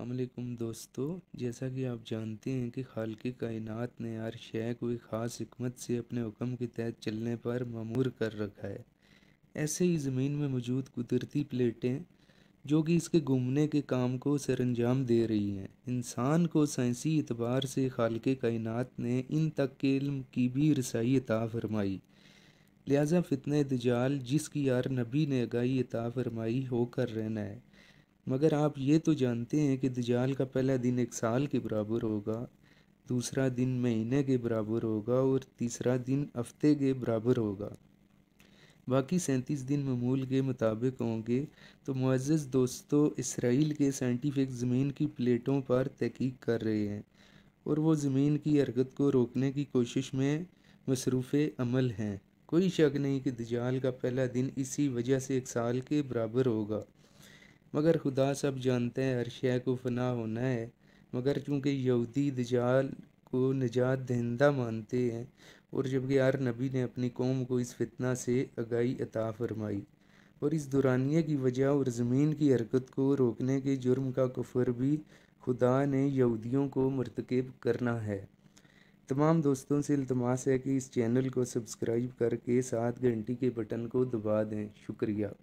अल्लाम दोस्तों जैसा कि आप जानते हैं कि खाल की कायनत ने हर शय एक ख़ास हमत से अपने हुक्म के तहत चलने पर ममूर कर रखा है ऐसे ही ज़मीन में मौजूद कुदरती प्लेटें जो कि इसके घूमने के काम को सरंजाम दे रही हैं इंसान को साइंसी एतबार से खाल के ने इन तक के इल्म की भी रसाई अता फरमाई लिहाजा फितने दजाल जिसकी यार नबी ने आगाही अता फरमाई होकर रहना है मगर आप ये तो जानते हैं कि दिजाल का पहला दिन एक साल के बराबर होगा दूसरा दिन महीने के बराबर होगा और तीसरा दिन हफ्ते के बराबर होगा बाकी सैंतीस दिन ममूल के मुताबिक होंगे तो मुआज़ दोस्तों इसराइल के साइंटिफिक ज़मीन की प्लेटों पर तहकीक कर रहे हैं और वो ज़मीन की हरकत को रोकने की कोशिश में मसरूफ़ अमल हैं कोई शक नहीं कि दिजाल का पहला दिन इसी वजह से एक साल के बराबर होगा मगर खुदा सब जानते हैं हर शय को फना होना है मगर चूँकि यहूदी दजाल को निजात दहिंदा मानते हैं और जबकि हर नबी ने अपनी कौम को इस फितना से आगाही अता फरमाई और इस दुरानिया की वजह और ज़मीन की हरकत को रोकने के जुर्म का कुफर भी खुदा ने यहूदियों को मरतकब करना है तमाम दोस्तों से इल्तमास है कि इस चैनल को सब्सक्राइब करके सात घंटी के बटन को दबा दें शुक्रिया